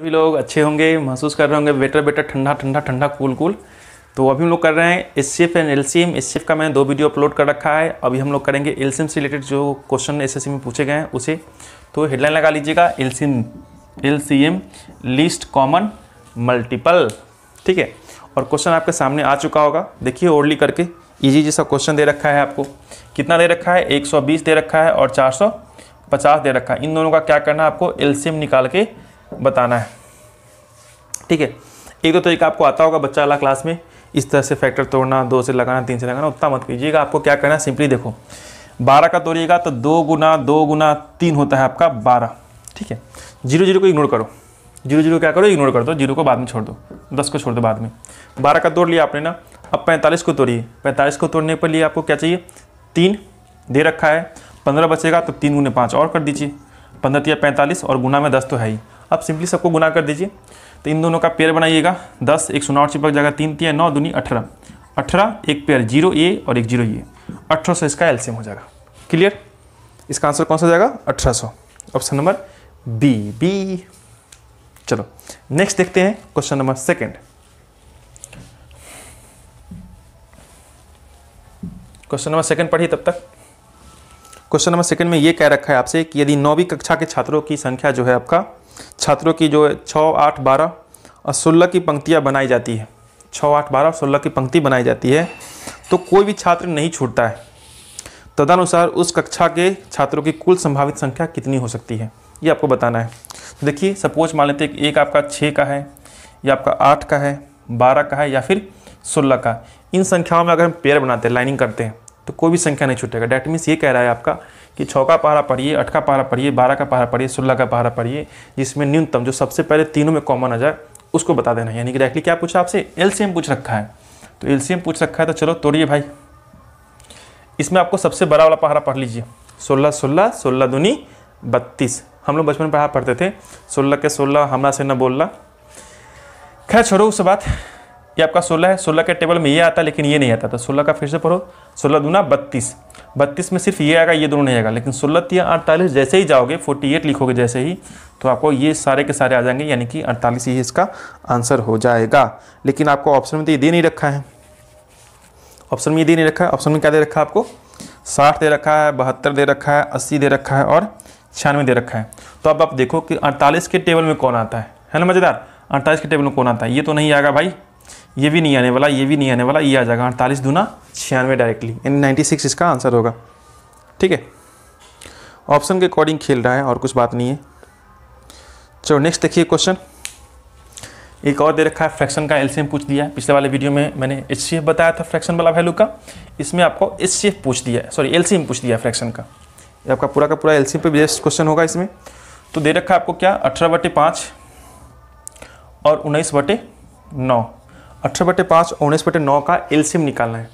सभी लोग अच्छे होंगे महसूस कर रहे होंगे बेटर बेटर ठंडा ठंडा ठंडा कूल कूल तो अभी हम लोग कर रहे हैं S and L C M S का मैंने दो वीडियो अपलोड कर रखा है अभी हम लोग करेंगे एल सी एम से रिलेटेड जो क्वेश्चन एस एस सी में पूछे गए हैं उसे तो हेडलाइन लगा लीजिएगा L C M list common multiple ठीक है और क्वेश्चन आपके सामने आ चुका होगा देखिए ओरली करके ईजी जैसा क्वेश्चन दे रखा है आपको कितना दे रखा है बीस दे रखा है और पचास दे रखा है इन दोनों का क्या करना है आपको एम निकाल के बताना है ठीक है एक तो तरीका आपको आता होगा बच्चा वाला क्लास में इस तरह से फैक्टर तोड़ना दो से लगाना तीन से लगाना उतना मत कीजिएगा आपको क्या करना है सिंपली देखो बारह का तोड़िएगा तो दो गुना दो गुना तीन होता है आपका बारह ठीक है जीरो जीरो को इग्नोर करो जीरो जीरो क्या करो इग्नोर कर दो जीरो को बाद में छोड़ दो दस को छोड़ दो बाद में बारह का तोड़ लिया आपने ना अब पैंतालीस को तोड़िए पैंतालीस को तोड़ने पर लिए आपको क्या चाहिए तीन दे रखा है पंद्रह बचेगा तो तीन गुने पाँच और कर दीजिए पंद्रह तो या पैंतालीस और गुना में दस तो है ही अब सिंपली सबको गुना कर दीजिए तो इन दोनों का पेयर बनाइएगा दस एक सौ नौ चिपक जाएगा तीन तीन नौ दूनी अठारह अठारह एक पेयर जीरो ए और एक जीरो ए अठारह सौ इसका एल्सियम हो जाएगा क्लियर इसका आंसर कौन सा जाएगा अठारह सौ ऑप्शन नंबर बी बी चलो नेक्स्ट देखते हैं question number second question number second पढ़िए तब तक क्वेश्चन नंबर सेकंड में ये कह रखा है आपसे कि यदि नौवीं कक्षा के छात्रों की संख्या जो है आपका छात्रों की जो छः आठ बारह और सोलह की पंक्तियाँ बनाई जाती है छः आठ बारह और सोलह की पंक्ति बनाई जाती है तो कोई भी छात्र नहीं छूटता है तदनुसार उस कक्षा के छात्रों की कुल संभावित संख्या कितनी हो सकती है ये आपको बताना है तो देखिए सपोज मान लेते हैं एक आपका छः का है या आपका आठ का है बारह का है या फिर सोलह का इन संख्याओं में अगर हम पेयर बनाते हैं लाइनिंग करते हैं तो कोई भी संख्या नहीं छूटेगा डैट मीन्स ये कह रहा है आपका कि छः का पहारा पढ़िए आठ का पहारा पढ़िए बारह का पारा पढ़िए सोलह का पारा पढ़िए जिसमें न्यूनतम जो सबसे पहले तीनों में कॉमन आ जाए उसको बता देना यानी कि डायरेक्टली क्या पूछा आपसे एल पूछ रखा है तो एलसीएम पूछ रखा है तो चलो तोड़िए भाई इसमें आपको सबसे बड़ा वाला पहाड़ा पढ़ लीजिए सोलह सोलह सोलह दूनी बत्तीस हम लोग बचपन में पढ़ा पढ़ते थे सोलह के सोलह हमारा से न बोलना खैर छोड़ो उस बात ये आपका सोलह है सोलह के टेबल में ये आता लेकिन ये नहीं आता तो सोलह का फिर से पढ़ो सोलह दूना बत्तीस बत्तीस में सिर्फ ये आएगा ये दोनों नहीं आएगा लेकिन सोलह तीन अड़तालीस जैसे ही जाओगे फोर्टी एट लिखोगे जैसे ही तो आपको ये सारे के सारे आ जाएंगे यानी कि अड़तालीस ही इसका आंसर हो जाएगा लेकिन आपको ऑप्शन में तो ये दे नहीं रखा है ऑप्शन में ये दे नहीं रखा है ऑप्शन में क्या दे रखा है आपको साठ दे रखा है बहत्तर दे रखा है अस्सी दे रखा है और छियानवे दे रखा है तो अब आप देखो कि अड़तालीस के टेबल में कौन आता है है ना मज़ेदार अड़तालीस के टेबल में कौन आता है ये तो नहीं आएगा भाई ये भी नहीं आने वाला ये भी नहीं आने वाला ये आ जाएगा अड़तालीस दूना छियानवे डायरेक्टली यानी नाइन्टी सिक्स इसका आंसर होगा ठीक है ऑप्शन के अकॉर्डिंग खेल रहा है और कुछ बात नहीं है चलो नेक्स्ट देखिए क्वेश्चन एक और दे रखा है फ्रैक्शन का एल पूछ दिया है पिछले वाले वीडियो में मैंने एच बताया था फ्रैक्शन वाला वैल्यू का इसमें आपको एच पूछ दिया है सॉरी एल पूछ दिया है फ्रैक्शन का ये आपका पूरा का पूरा एल पे बेस्ड क्वेश्चन होगा इसमें तो दे रखा है आपको क्या अठारह बटे पाँच और उन्नीस बटे नौ अठारह बटे पाँच उन्नीस बटे नौ का एल निकालना है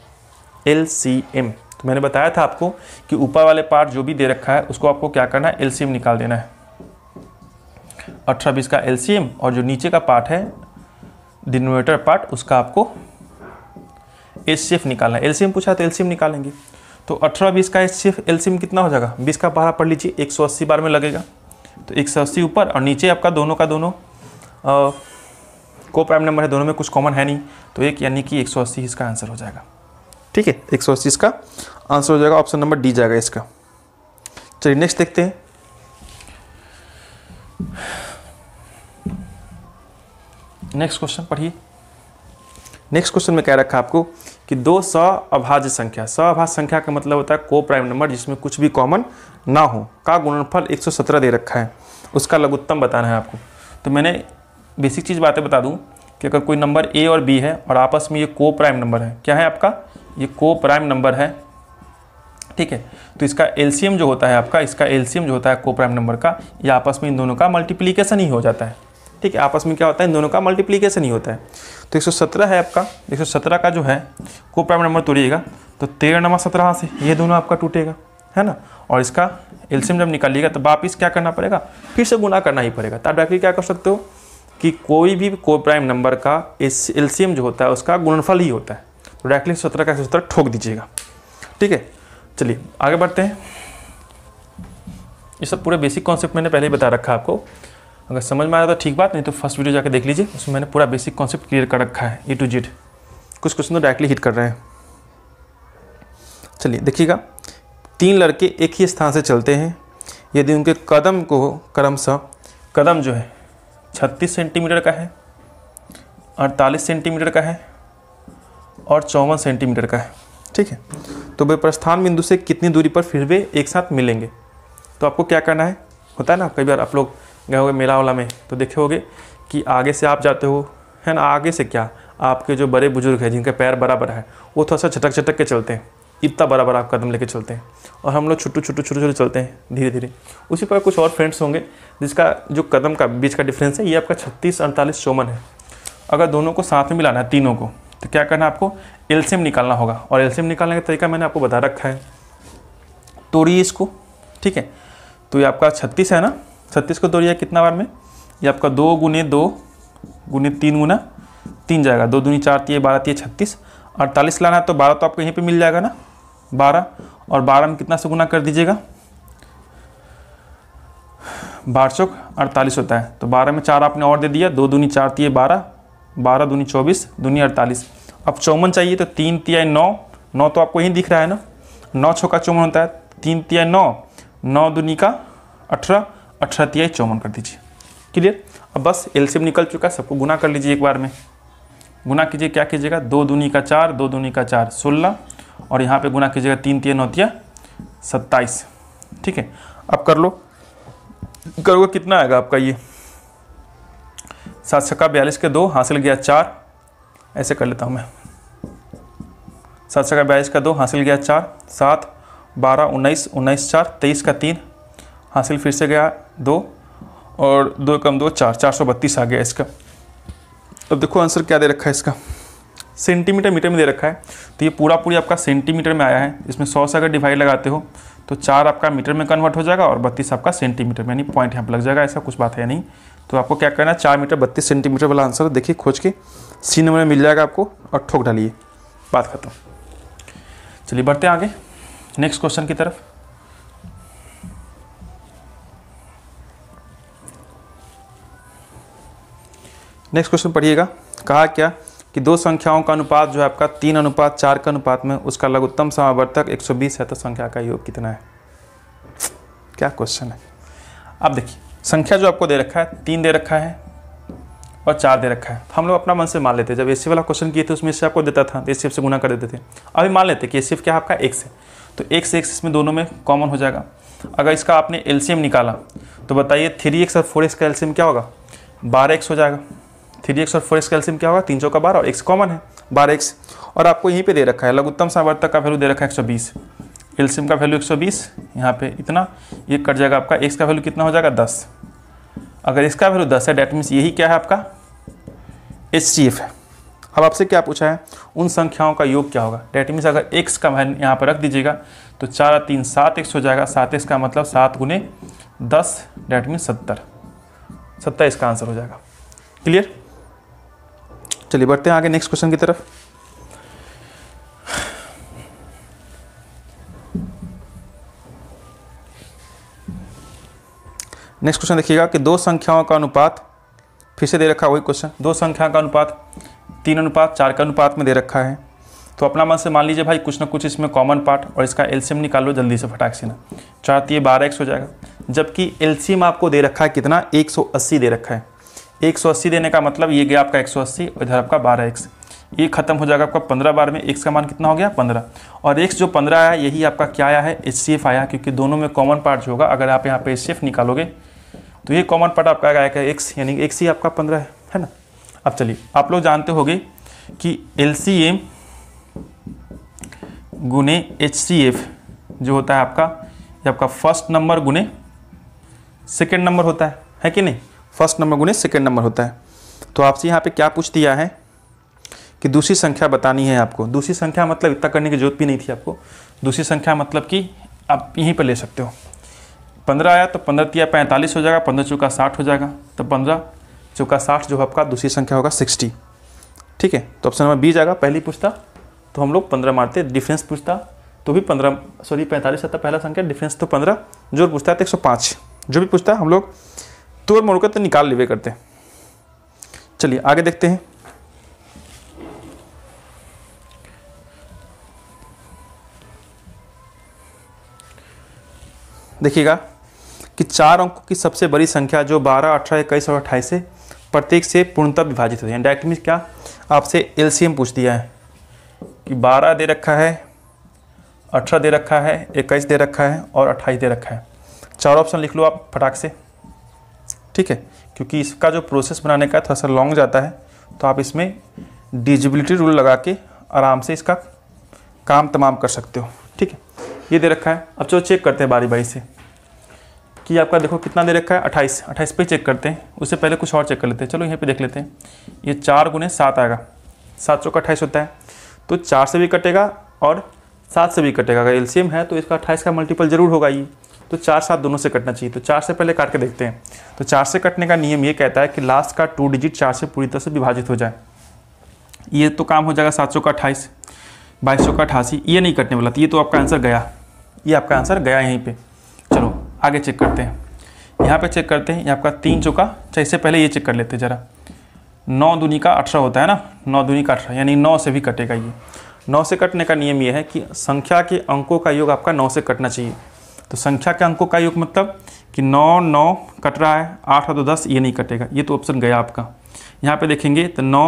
एल तो मैंने बताया था आपको कि ऊपर वाले पार्ट जो भी दे रखा है उसको आपको क्या करना है एल निकाल देना है अठारह बीस का एल और जो नीचे का पार्ट है डिनोवेटर पार्ट उसका आपको एच निकालना है एल पूछा तो एल निकालेंगे तो अठारह बीस का एफ एल कितना हो जाएगा बीस का बारह पढ़ लीजिए एक सौ अस्सी बार में लगेगा तो एक सौ अस्सी ऊपर और नीचे आपका दोनों का दोनों को प्राइम नंबर है दोनों में कुछ कॉमन है नहीं तो एक यानी कि एक इसका आंसर हो जाएगा ठीक है एक इसका आंसर हो जाएगा ऑप्शन नंबर डी जाएगा इसका चलिए नेक्स्ट देखते हैं नेक्स्ट क्वेश्चन पढ़िए नेक्स्ट क्वेश्चन में कह रखा आपको कि दो सौ अभाज्य संख्या सौ अभाज्य संख्या का मतलब होता है को प्राइम नंबर जिसमें कुछ भी कॉमन ना हो का गुणनफल 117 दे रखा है उसका लघुत्तम बताना है आपको तो मैंने बेसिक चीज़ बातें बता दूँ कि अगर कोई नंबर ए और बी है और आपस में ये को प्राइम नंबर है क्या है आपका ये को प्राइम नंबर है ठीक है तो इसका एलसीएम जो होता है आपका इसका एलसीएम जो होता है को प्राइम नंबर का ये आपस में इन दोनों का मल्टीप्लीकेशन ही हो जाता है ठीक है आपस में क्या होता है इन दोनों का मल्टीप्लीकेशन ही होता है तो 117 है आपका 117 का जो है को प्राइम नंबर तोड़िएगा तो तेरह नंबर सत्रह से ये दोनों आपका टूटेगा है ना और इसका एल्शियम जब निकालिएगा तो वापिस क्या करना पड़ेगा फिर से गुना करना ही पड़ेगा तो आप क्या कर सकते हो कि कोई भी को प्राइम नंबर का इस एलसीएम जो होता है उसका गुणनफल ही होता है तो डायरेक्टली सत्रह का सत्रह ठोक दीजिएगा ठीक है चलिए आगे बढ़ते हैं ये सब पूरा बेसिक कॉन्सेप्ट मैंने पहले ही बता रखा है आपको अगर समझ में आया तो ठीक बात नहीं तो फर्स्ट वीडियो जाके देख लीजिए उसमें मैंने पूरा बेसिक कॉन्सेप्ट क्लियर कर रखा है ए टू जेड कुछ क्वेश्चन तो डायरेक्टली हिट कर रहे हैं चलिए देखिएगा तीन लड़के एक ही स्थान से चलते हैं यदि उनके कदम को क्रमशः कदम जो है छत्तीस सेंटीमीटर का है अड़तालीस सेंटीमीटर का है और चौवन सेंटीमीटर का है ठीक है तो वे प्रस्थान बिंदु से कितनी दूरी पर फिर वे एक साथ मिलेंगे तो आपको क्या करना है होता है ना कई बार आप लोग गए होंगे मेला वाला में तो देखे होगे कि आगे से आप जाते हो है ना आगे से क्या आपके जो बड़े बुजुर्ग हैं जिनका पैर बराबर है वो थोड़ा सा झटक छटक के चलते हैं इतना बराबर आप कदम लेके चलते हैं और हम लोग छोटू छोटू छोटे छोटे चलते हैं धीरे धीरे उसी प्रकार कुछ और फ्रेंड्स होंगे जिसका जो कदम का बीच का डिफरेंस है ये आपका छत्तीस अड़तालीस चौवन है अगर दोनों को साथ में मिलाना है तीनों को तो क्या करना है आपको एल्सियम निकालना होगा और एल्सियम निकालने का तरीका मैंने आपको बता रखा है तोड़िए इसको ठीक है तो ये आपका छत्तीस है ना छत्तीस को तोड़िए कितना बार में ये आपका दो गुने दो गुने तीन गुना तीन जाएगा दो दूनी चार तीन बारह तीन छत्तीस अड़तालीस लाना है तो बारह तो आपको यहीं पर मिल जाएगा ना बारह और बारह में कितना से गुना कर दीजिएगा बारह सौ अड़तालीस होता है तो बारह में चार आपने और दे दिया दो दूनी चार तीय बारह बारह दूनी चौबीस दूनी अड़तालीस अब चौवन चाहिए तो तीन तिहाई नौ नौ तो आपको यहीं दिख रहा है ना नौ का चौवन होता है तीन तियाई नौ नौ दूनी का अठारह अठारह तियाई चौवन कर दीजिए क्लियर अब बस एलसीएम निकल चुका है सबको गुना कर लीजिए एक बार में गुना कीजिए क्या कीजिएगा दो दूनी का चार दो दूनी का चार सोलह और यहाँ पे गुना कीजिएगा तीन तीन होती है सत्ताईस ठीक है अब कर लो करोगे कितना आएगा आपका ये सात सका बयालीस के दो हासिल गया चार ऐसे कर लेता हूँ मैं सात सका बयालीस का दो हासिल गया चार सात बारह उन्नीस उन्नीस चार तेईस का तीन हासिल फिर से गया दो और दो कम दो चार चार सौ बत्तीस आ गया इसका अब देखो आंसर क्या दे रखा है इसका सेंटीमीटर मीटर में दे रखा है तो ये पूरा पूरी आपका सेंटीमीटर में आया है इसमें सौ से अगर डिवाइड लगाते हो तो चार आपका मीटर में कन्वर्ट हो जाएगा और बत्तीस आपका सेंटीमीटर में यानी पॉइंट यहाँ पर लग जाएगा ऐसा कुछ बात है नहीं तो आपको क्या करना है चार मीटर बत्तीस सेंटीमीटर वाला आंसर देखिए खोज के सी नंबर में मिल जाएगा आपको और ठोक डालिए बात खत्म चलिए बढ़ते हैं आगे नेक्स्ट क्वेश्चन की तरफ नेक्स्ट क्वेश्चन पढ़िएगा कहा क्या कि दो संख्याओं का अनुपात जो है आपका तीन अनुपात चार का अनुपात में उसका लघुत्तम समावर्तक 120 है तो संख्या का योग कितना है क्या क्वेश्चन है अब देखिए संख्या जो आपको दे रखा है तीन दे रखा है और चार दे रखा है तो हम लोग अपना मन से मान लेते हैं जब ए वाला क्वेश्चन किए थे उसमें इससे आपको देता था एसी तो से गुना कर देते थे अभी मान लेते कि ए क्या आपका एक से तो एक से एक्स इसमें दोनों में कॉमन हो जाएगा अगर इसका आपने एलसीएम निकाला तो बताइए थ्री एक्स और फोर एक्स का एलसीएम क्या होगा बारह एक्स हो जाएगा थ्री एक्स और फोर एक्स कैल्सियम क्या होगा तीन सौ का बारह और एक्स कॉमन है बारह एक्स और आपको यहीं पे दे रखा है लघुत्तम सावर्तक का वैल्यू दे रखा है एक सौ बीस कैल्सियम का वैल्यू एक सौ बीस यहाँ पर इतना ये कट जाएगा आपका एक्स का वैल्यू कितना हो जाएगा दस अगर इसका वैल्यू दस है डैट मीन्स यही क्या है आपका एच सी एफ है अब आपसे क्या पूछा है उन संख्याओं का योग क्या होगा डैट मीन्स अगर एक्स का वैल्यू यहाँ पर रख दीजिएगा तो चार तीन सात एक्स हो जाएगा सात एक्स का मतलब सात गुने दस डैट मीन्स सत्तर सत्तर इसका आंसर हो जाएगा क्लियर चलिए बढ़ते हैं आगे नेक्स्ट क्वेश्चन की तरफ नेक्स्ट क्वेश्चन देखिएगा कि दो संख्याओं का अनुपात फिर से दे रखा वही क्वेश्चन दो संख्या का अनुपात तीन अनुपात चार का अनुपात में दे रखा है तो अपना मन से मान लीजिए भाई कुछ ना कुछ इसमें कॉमन पार्ट और इसका एलसीएम निकाल लो जल्दी से फटाक से ना चाहती है बारह एक्स हो जाएगा जबकि एलसीएम आपको दे रखा है कितना 180 दे रखा है अस्सी देने का मतलब ये गया आपका अस्सी और इधर आपका बारह एक्स ये खत्म हो जाएगा आपका पंद्रह बार में एक्स का मान कितना हो गया पंद्रह और एक्स जो पंद्रह आया यही आपका क्या आया है एच आया क्योंकि दोनों में कॉमन पार्ट जो होगा अगर आप यहाँ पे एच निकालोगे तो ये कॉमन पार्ट आपका आएगा एक्स यानी एक्स ही आपका पंद्रह है है ना अब चलिए आप लोग जानते गए कि एल सी एम गुने एच सी एफ जो होता है आपका ये आपका फर्स्ट नंबर गुने सेकेंड नंबर होता है है कि नहीं फर्स्ट नंबर गुने सेकेंड नंबर होता है तो आपसे यहाँ पे क्या पूछ दिया है कि दूसरी संख्या बतानी है आपको दूसरी संख्या मतलब इतना करने की जरूरत भी नहीं थी आपको दूसरी संख्या मतलब कि आप यहीं पर ले सकते हो पंद्रह आया तो पंद्रह तिया पैंतालीस हो जाएगा पंद्रह चौका साठ हो जाएगा तो पंद्रह चौका साठ जो आपका दूसरी संख्या होगा सिक्सटी ठीक है तो ऑप्शन नंबर बी जाएगा पहली पूछता तो हम लोग पंद्रह मारते डिफरेंस पूछता तो भी पंद्रह सॉरी पैंतालीस आता तो पहला संख्या डिफरेंस तो पंद्रह जो पूछता है तो एक सौ पाँच जो भी पूछता है हम लोग तोड़ मोड़ तो निकाल लेवे करते चलिए आगे देखते हैं देखिएगा कि चार अंकों की सबसे बड़ी संख्या जो बारह अठारह इक्कीस और अट्ठाईस से प्रत्येक से पूर्णतः विभाजित होती है डायरेक्ट मीन क्या आपसे एलसीएम पूछ दिया है कि बारह दे रखा है अठारह दे रखा है इक्कीस दे रखा है और अट्ठाईस दे रखा है चार ऑप्शन लिख लो आप फटाक से ठीक है क्योंकि इसका जो प्रोसेस बनाने का थोड़ा सा लॉन्ग जाता है तो आप इसमें डिजिबिलिटी रूल लगा के आराम से इसका काम तमाम कर सकते हो ठीक है ये दे रखा है अब चलो चेक करते हैं बारी बारी से कि आपका देखो कितना दे रखा है अट्ठाईस अट्ठाईस पे चेक करते हैं उससे पहले कुछ और चेक कर लेते हैं चलो यहाँ पे देख लेते हैं ये चार गुने सात आएगा सात सौ का अट्ठाईस होता है तो चार से भी कटेगा और सात से भी कटेगा अगर एल है तो इसका अट्ठाईस का मल्टीपल ज़रूर होगा ये तो चार सात दोनों से कटना चाहिए तो चार से पहले काट के देखते हैं तो चार से कटने का नियम ये कहता है कि लास्ट का टू डिजिट चार से पूरी तरह से विभाजित हो जाए ये तो काम हो जाएगा सात सौ का अट्ठाईस बाईस सौ का अठासी ये नहीं कटने वाला था ये तो आपका आंसर गया ये आपका आंसर गया यहीं पर चलो आगे चेक करते हैं यहाँ पर चेक करते हैं ये आपका तीन चौका चाहे अच्छा, इससे पहले ये चेक कर लेते जरा नौ दूनी का अठारह होता है ना नौ दूनी का अठारह यानी नौ से भी कटेगा ये नौ से कटने का नियम ये है कि संख्या के अंकों का योग आपका नौ से कटना चाहिए तो संख्या के अंकों का योग मतलब कि नौ नौ कट रहा है आठ और दो दस ये नहीं कटेगा ये तो ऑप्शन गया आपका यहाँ पे देखेंगे तो नौ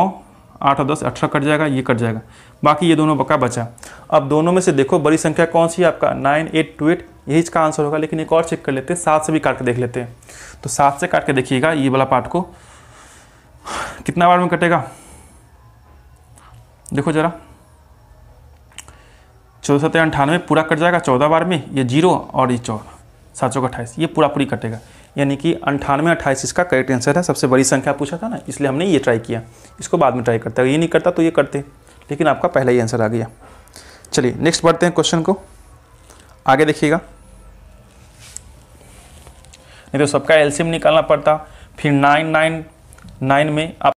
आठ और दस अठारह कट जाएगा ये कट जाएगा बाकी ये दोनों बका बचा अब दोनों में से देखो बड़ी संख्या कौन सी है आपका नाइन एट टू एट यही इसका आंसर होगा लेकिन एक और चेक कर लेते हैं सात से भी काट के देख लेते हैं तो सात से काट के देखिएगा ये वाला पार्ट को कितना बार में कटेगा देखो ज़रा चौदह सत्रह अंठानवे पूरा कट जाएगा चौदह बार में ये जीरो और ये चौदह सात सौ अट्ठाईस ये पूरा पूरी कटेगा यानी कि अंठानवे अट्ठाईस इसका करेक्ट आंसर है सबसे बड़ी संख्या पूछा था ना इसलिए हमने ये ट्राई किया इसको बाद में ट्राई करता अगर ये नहीं करता तो ये करते लेकिन आपका पहला ही आंसर आ गया चलिए नेक्स्ट बढ़ते हैं क्वेश्चन को आगे देखिएगा नहीं तो सबका एलसीएम निकालना पड़ता फिर नाइन नाइन नाइन में आप